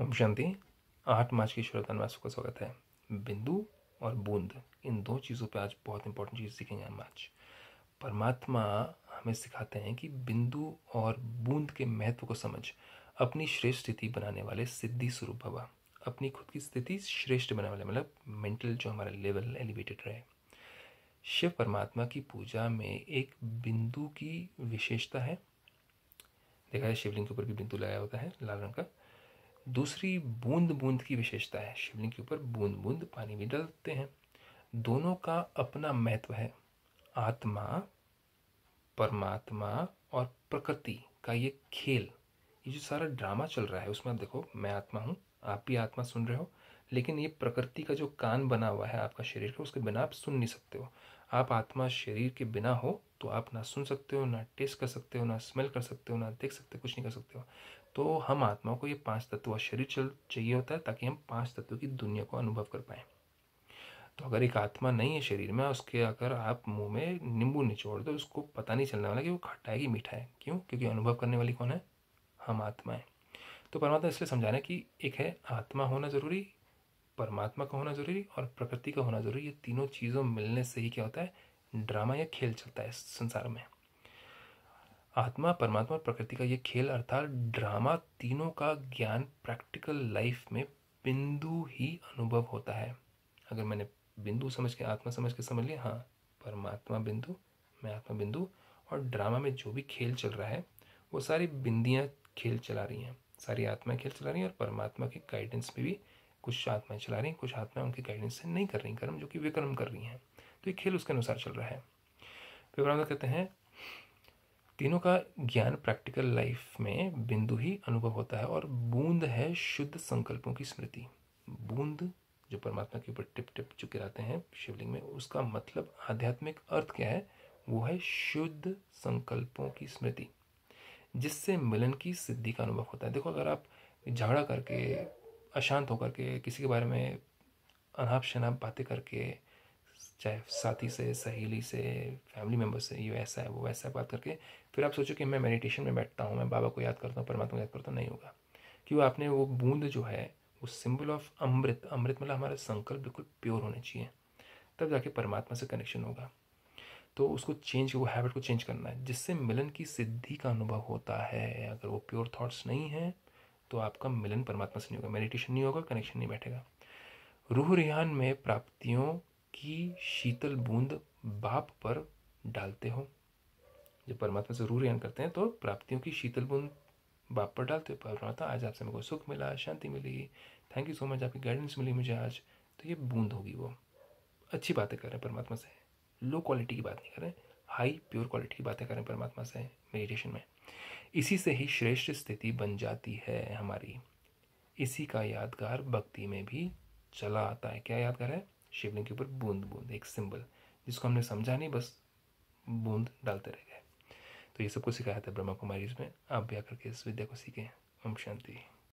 ओम शांति आठ मार्च की शुरुआत में आपका स्वागत है बिंदु और बूंद इन दो चीज़ों पे आज बहुत इंपॉर्टेंट चीज़ सीखेंगे हम आज परमात्मा हमें सिखाते हैं कि बिंदु और बूंद के महत्व को समझ अपनी श्रेष्ठ स्थिति बनाने वाले सिद्धि स्वरूप भवा अपनी खुद की स्थिति श्रेष्ठ बनाने वाले मतलब मेंटल जो हमारा लेवल एलिवेटेड रहे शिव परमात्मा की पूजा में एक बिंदु की विशेषता है देखा है शिवलिंग के ऊपर भी बिंदु लगाया होता है लाल रंग का दूसरी बूंद बूंद की विशेषता है शिवलिंग के ऊपर बूंद बूंद पानी भी डालते हैं दोनों का अपना महत्व है आत्मा परमात्मा और प्रकृति का ये खेल ये जो सारा ड्रामा चल रहा है उसमें आप देखो मैं आत्मा हूँ आप भी आत्मा सुन रहे हो लेकिन ये प्रकृति का जो कान बना हुआ है आपका शरीर का उसके बिना आप सुन नहीं सकते हो आप आत्मा शरीर के बिना हो तो आप ना सुन सकते हो ना टेस्ट कर सकते हो ना स्मेल कर सकते हो ना देख सकते हो कुछ नहीं कर सकते हो तो हम आत्मा को ये पांच तत्व और शरीर चल चाहिए होता है ताकि हम पांच तत्वों की दुनिया को अनुभव कर पाएँ तो अगर एक आत्मा नहीं है शरीर में उसके अगर आप मुंह में नींबू निचोड़ दो उसको पता नहीं चलने वाला कि वो खट्टा है कि मीठा है क्यों क्योंकि अनुभव करने वाली कौन है हम आत्मा है तो परमात्मा इसलिए समझा रहे हैं कि एक है आत्मा होना ज़रूरी परमात्मा का होना ज़रूरी और प्रकृति का होना ज़रूरी ये तीनों चीज़ों मिलने से ही क्या होता है ड्रामा या खेल चलता है संसार में आत्मा परमात्मा और प्रकृति का ये खेल अर्थात ड्रामा तीनों का ज्ञान प्रैक्टिकल लाइफ में बिंदु ही अनुभव होता है अगर मैंने बिंदु समझ के आत्मा समझ के समझ लिया हाँ परमात्मा बिंदु मैं आत्मा बिंदु और ड्रामा में जो भी खेल चल रहा है वो सारी बिंदियाँ खेल चला रही हैं सारी आत्माएं खेल चला रही हैं और परमात्मा के गाइडेंस में भी कुछ आत्माएं चला रही हैं कुछ आत्माएं उनके गाइडेंस से नहीं कर रही कर्म जो कि विक्रम कर रही हैं तो ये खेल उसके अनुसार चल रहा है विवरण कहते हैं तीनों का ज्ञान प्रैक्टिकल लाइफ में बिंदु ही अनुभव होता है और बूंद है शुद्ध संकल्पों की स्मृति बूंद जो परमात्मा के ऊपर टिप टिप चुके गिराते हैं शिवलिंग में उसका मतलब आध्यात्मिक अर्थ क्या है वो है शुद्ध संकल्पों की स्मृति जिससे मिलन की सिद्धि का अनुभव होता है देखो अगर आप झगड़ा करके अशांत होकर के किसी के बारे में अनाप शनाप बातें करके चाहे साथी से सहेली से फैमिली मेम्बर से ये ऐसा है वो वैसा है बात करके फिर आप सोचो कि मैं मेडिटेशन में बैठता हूँ मैं बाबा को याद करता हूँ परमात्मा को याद करता हूँ नहीं होगा क्यों आपने वो बूंद जो है वो सिंबल ऑफ अमृत अमृत मतलब हमारा संकल्प बिल्कुल प्योर होने चाहिए तब जाके परमात्मा से कनेक्शन होगा तो उसको चेंज वो हैबिट को चेंज करना है जिससे मिलन की सिद्धि का अनुभव होता है अगर वो प्योर थाट्स नहीं हैं तो आपका मिलन परमात्मा से नहीं होगा मेडिटेशन नहीं होगा कनेक्शन नहीं बैठेगा रूह रिहान में प्राप्तियों की शीतल बूंद बाप पर डालते हो जब परमात्मा से यान करते हैं तो प्राप्तियों की शीतल बूंद बाप पर डालते हो परमात्मा आज आपसे मेरे को सुख मिला शांति मिली थैंक यू सो मच आपकी गाइडेंस मिली मुझे आज तो ये बूंद होगी वो अच्छी बातें कर रहे हैं परमात्मा से लो क्वालिटी की बात नहीं कर रहे हाई प्योर क्वालिटी की बातें करें परमात्मा से मेडिटेशन में इसी से ही श्रेष्ठ स्थिति बन जाती है हमारी इसी का यादगार भक्ति में भी चला आता है क्या यादगार है शिवलिंग के ऊपर बूंद बूंद एक सिंबल जिसको हमने समझा नहीं बस बूंद डालते रह गए तो ये सबको सिखाया था ब्रह्मा कुमारी इसमें आप भी आकर के इस विद्या को सीखें ओम शांति